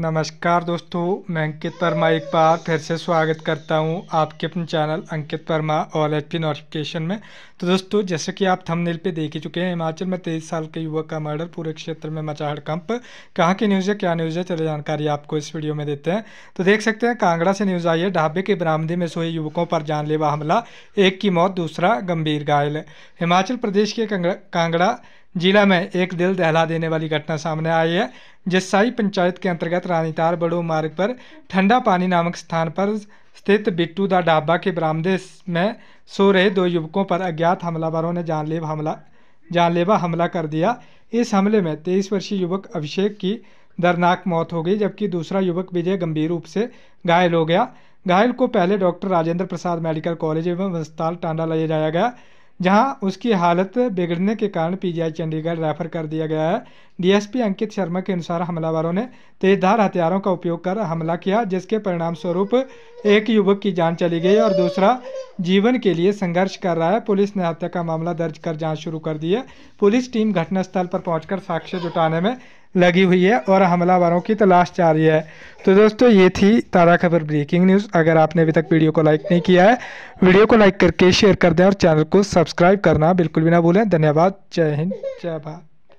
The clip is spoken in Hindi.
नमस्कार दोस्तों मैं अंकित वर्मा एक बार फिर से स्वागत करता हूं आपके अपने channel Ankit Verma all H P notification में तो दोस्तों जैसे कि आप थंबनेल पे देख ही चुके हैं हिमाचल में तेईस साल के युवक का मर्डर पूरे क्षेत्र में मचा हड़कंप कहाँ की न्यूज़ है क्या न्यूज़ है चलो जानकारी आपको इस वीडियो में देते हैं तो देख सकते हैं कांगड़ा से न्यूज़ आई है ढाबे के बरामदे में सोए युवकों पर जानलेवा हमला एक की मौत दूसरा गंभीर घायल हिमाचल प्रदेश के कांगड़ा जिला में एक दिल दहला देने वाली घटना सामने आई है जिसाई पंचायत के अंतर्गत रानीतार बड़ो मार्ग पर ठंडा पानी नामक स्थान पर स्थित बिट्टू दा ढाबा के बरामदे में सो रहे दो युवकों पर अज्ञात हमलावरों ने जानलेवा हमला जानलेवा हमला कर दिया इस हमले में तेईस वर्षीय युवक अभिषेक की दर्दनाक मौत हो गई जबकि दूसरा युवक विजय गंभीर रूप से घायल हो गया घायल को पहले doctor Rajendra Prasad medical college एवं अस्पताल टांडा ले जाया गया जहां उसकी हालत बिगड़ने के कारण पीजीआई चंडीगढ़ रेफर कर दिया गया है डीएसपी अंकित शर्मा के अनुसार हमलावरों ने तेजधार हथियारों का उपयोग कर हमला किया जिसके परिणाम स्वरूप एक युवक की जान चली गई और दूसरा जीवन के लिए संघर्ष कर रहा है पुलिस ने हत्या का मामला दर्ज कर जांच शुरू कर दी है पुलिस टीम घटनास्थल पर पहुंचकर साक्ष्य जुटाने में लगी हुई है और हमलावरों की तलाश जारी है तो दोस्तों ये थी ताज़ा खबर ब्रेकिंग न्यूज़ अगर आपने अभी तक वीडियो को लाइक नहीं किया है वीडियो को लाइक करके शेयर कर दें और चैनल को सब्सक्राइब करना बिल्कुल भी ना भूलें धन्यवाद जय हिंद जय भारत